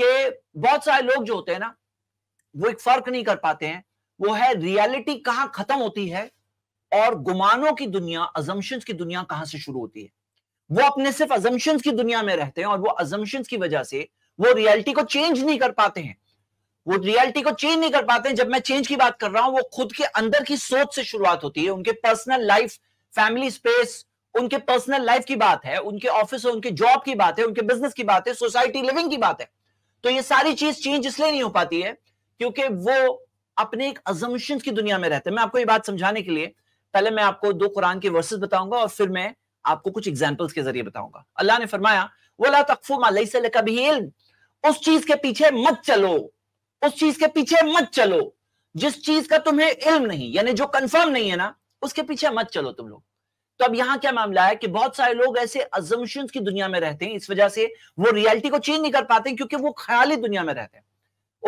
कि बहुत सारे लोग जो होते हैं ना वो एक फर्क नहीं कर पाते हैं वो है रियलिटी कहाँ खत्म होती है और गुमानों की दुनिया अजम्पन्स की दुनिया कहां से शुरू होती है वो अपने सिर्फ अजम्पन्स की दुनिया में रहते हैं और वो अजम्पन्स की वजह से वो रियलिटी को चेंज नहीं कर पाते हैं वो रियलिटी को चेंज नहीं कर पाते हैं जब मैं चेंज की बात कर रहा हूं वो खुद के अंदर की सोच से शुरुआत होती है उनके पर्सनल लाइफ फैमिली स्पेस उनके पर्सनल लाइफ की बात है उनके ऑफिस और उनके जॉब की बात है उनके बिजनेस की बात है सोसाइटी लिविंग की बात है तो ये सारी चीज चेंज इसलिए नहीं हो पाती है क्योंकि वो अपने एक अजम्पन की दुनिया में रहते हैं मैं आपको ये बात समझाने के लिए पहले मैं आपको दो कुरान के वर्सेस बताऊंगा और फिर मैं आपको कुछ एग्जाम्पल्स के जरिए बताऊंगा अल्लाह ने फरमाया वला तकफू मालई से उस चीज के पीछे मत चलो उस चीज के पीछे मत चलो जिस चीज का तुम्हें इल्म नहीं यानी जो कंफर्म नहीं है ना उसके पीछे मत चलो तुम लोग तो अब यहाँ क्या मामला है कि बहुत सारे लोग ऐसे अजम्पन्स की दुनिया में रहते हैं इस वजह से वो रियलिटी को चेंज नहीं कर पाते क्योंकि वो ख्याली दुनिया में रहते हैं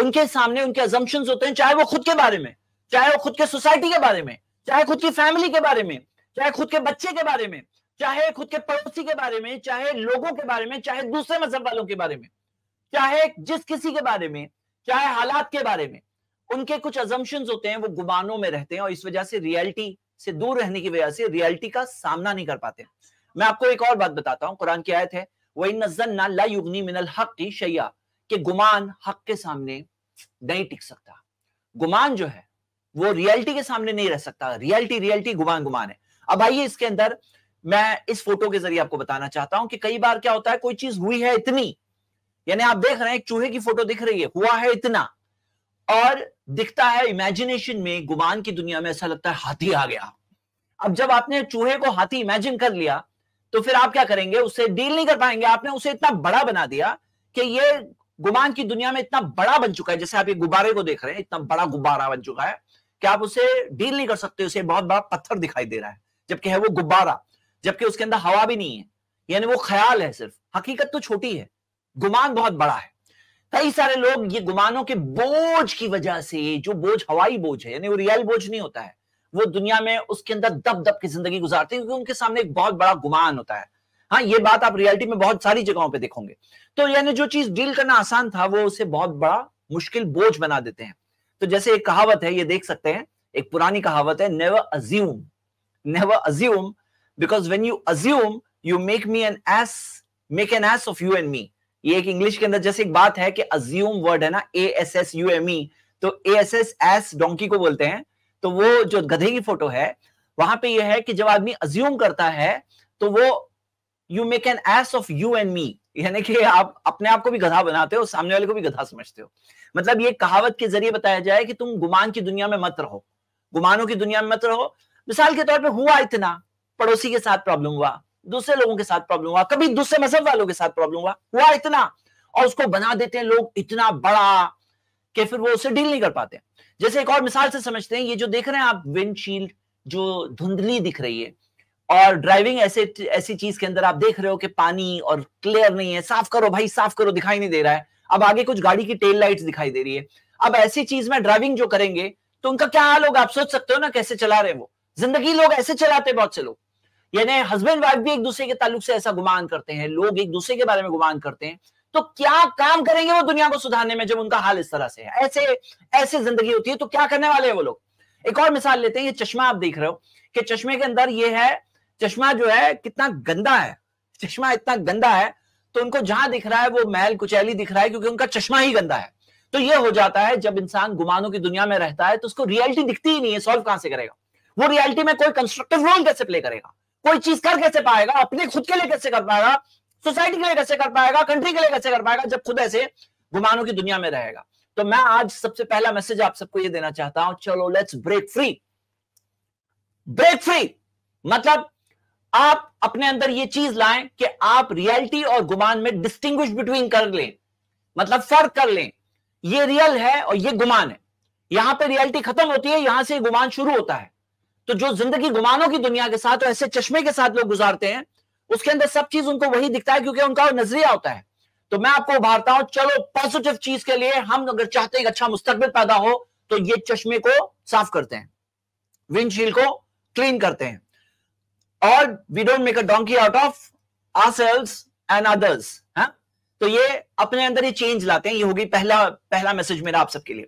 उनके सामने उनके अजम्पन होते हैं चाहे वो खुद के बारे में चाहे वो खुद के सोसाइटी के बारे में चाहे खुद की फैमिली के बारे में चाहे खुद के बच्चे के बारे में चाहे खुद के पड़ोसी के बारे में चाहे लोगों के बारे में चाहे दूसरे मजहब वालों के बारे में चाहे जिस किसी के बारे में चाहे हालात के बारे में उनके कुछ अजम्पन्स होते हैं वो गुमानों में रहते हैं और इस वजह से रियलिटी से दूर रहने की वजह से रियलिटी का सामना नहीं कर पाते मैं आपको एक और बात बताता हूँ कुरान की आयत है वही नजन्ना ला युगनी मिनल हक की शैया के गुमान हक के सामने नहीं टिक सकता गुमान जो है वो रियलिटी के सामने नहीं रह सकता रियलिटी रियलिटी गुमान गुमान है अब आइए इसके अंदर मैं इस फोटो के जरिए आपको बताना चाहता हूं कि कई बार क्या होता है कोई चीज हुई है इतनी यानी आप देख रहे हैं चूहे की फोटो दिख रही है हुआ है इतना और दिखता है इमेजिनेशन में गुमान की दुनिया में ऐसा लगता है हाथी आ गया अब जब आपने चूहे को हाथी इमेजिन कर लिया तो फिर आप क्या करेंगे उसे डील नहीं कर पाएंगे आपने उसे इतना बड़ा बना दिया कि ये गुमान की दुनिया में इतना बड़ा बन चुका है जैसे आप ये गुब्बारे को देख रहे हैं इतना बड़ा गुब्बारा बन चुका है कि आप उसे डील नहीं कर सकते उसे बहुत बड़ा पत्थर दिखाई दे रहा है जबकि है वो गुब्बारा जबकि उसके अंदर हवा भी नहीं है यानी वो ख्याल है सिर्फ हकीकत तो छोटी है गुमान बहुत बड़ा है कई सारे लोग ये गुमानों के बोझ की वजह से जो बोझ हवाई बोझ है यानी वो रियल बोझ नहीं होता है वो दुनिया में उसके अंदर दब दब की जिंदगी गुजारते हैं क्योंकि उनके सामने एक बहुत बड़ा गुमान होता है हाँ ये बात आप रियलिटी में बहुत सारी जगहों पे देखोगे तो यानी जो चीज डील करना आसान था वो उसे बहुत बड़ा मुश्किल बोझ बना देते हैं तो जैसे एक कहावत है ये देख सकते हैं एक पुरानी कहावत है never assume never assume because when you assume you make me an ass make an ass of you and me ये एक इंग्लिश के अंदर जैसे एक बात है कि अज्यूम वर्ड है ना A S S U M E तो A S S ass donkey को बोलते हैं तो वो जो गधे की फोटो है वहां पे ये है कि जब आदमी अज्यूम करता है तो वो you make an ass of you and me यानी कि आप अपने आप को भी गधा बनाते हो सामने वाले को भी गधा समझते हो मतलब ये कहावत के जरिए बताया जाए कि तुम गुमान की दुनिया में मत रहो गुमानों की दुनिया में मत रहो मिसाल के तौर पर हुआ इतना पड़ोसी के साथ प्रॉब्लम हुआ दूसरे लोगों के साथ प्रॉब्लम हुआ कभी दूसरे मजहब वालों के साथ प्रॉब्लम हुआ हुआ इतना और उसको बना देते हैं लोग इतना बड़ा कि फिर वो उसे डील नहीं कर पाते जैसे एक और मिसाल से समझते हैं ये जो देख रहे हैं आप विंडशील्ड जो धुंधली दिख रही है और ड्राइविंग ऐसे ऐसी चीज के अंदर आप देख रहे हो कि पानी और क्लियर नहीं है साफ करो भाई साफ करो दिखाई नहीं दे रहा है अब आगे कुछ गाड़ी की टेल लाइट्स दिखाई दे रही है अब ऐसी चीज में ड्राइविंग जो करेंगे तो उनका क्या हाल होगा आप सोच सकते हो ना कैसे चला रहे हैं वो जिंदगी लोग ऐसे चलाते हैं बहुत से लोग यानी हस्बैंड वाइफ भी एक दूसरे के ताल्लुक से ऐसा गुमान करते हैं लोग एक दूसरे के बारे में गुमान करते हैं तो क्या काम करेंगे वो दुनिया को सुधारने में जब उनका हाल इस तरह से है ऐसे ऐसे जिंदगी होती है तो क्या करने वाले हैं वो लोग एक और मिसाल लेते हैं ये चश्मा आप देख रहे हो कि चश्मे के अंदर ये है चश्मा जो है कितना गंदा है चश्मा इतना गंदा है तो उनको जहां दिख रहा है वो महल कुचैली दिख रहा है क्योंकि उनका चश्मा ही गंदा है तो ये हो जाता है जब इंसान गुमानों की दुनिया में रहता है तो उसको रियलिटी दिखती ही नहीं है सॉल्व कहां से करेगा वो रियलिटी में कोई कंस्ट्रक्टिव रोल कैसे प्ले करेगा कोई चीज कर कैसे पाएगा अपने खुद के लिए कैसे कर पाएगा सोसाइटी के लिए कैसे कर पाएगा कंट्री के लिए कैसे कर पाएगा जब खुद ऐसे गुमानों की दुनिया में रहेगा तो मैं आज सबसे पहला मैसेज आप सबको ये देना चाहता हूं चलो let's break free break free मतलब आप अपने अंदर ये चीज लाएं कि आप रियलिटी और गुमान में डिस्टिंग बिटवीन कर लें मतलब फर्क कर लें ये रियल है और ये गुमान है यहां पे रियलिटी खत्म होती है यहां से गुमान शुरू होता है तो जो जिंदगी गुमानों की दुनिया के साथ ऐसे चश्मे के साथ लोग गुजारते हैं उसके अंदर सब चीज उनको वही दिखता है क्योंकि उनका नजरिया होता है तो मैं आपको उभारता हूं चलो पॉजिटिव चीज के लिए हम अगर चाहते हैं अच्छा मुस्तकबिल पैदा हो तो ये चश्मे को साफ करते हैं विंडशील्ड को क्लीन करते हैं और we don't make a donkey out of our selves and others तो ये अपने अंदर ही चेंज लाते हैं ये होगी पहला पहला मैसेज मेरा आप सबके लिए